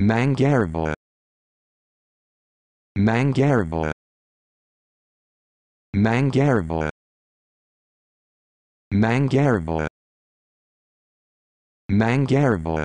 Mangareva Mangareva Mangareva Mangareva Mangareva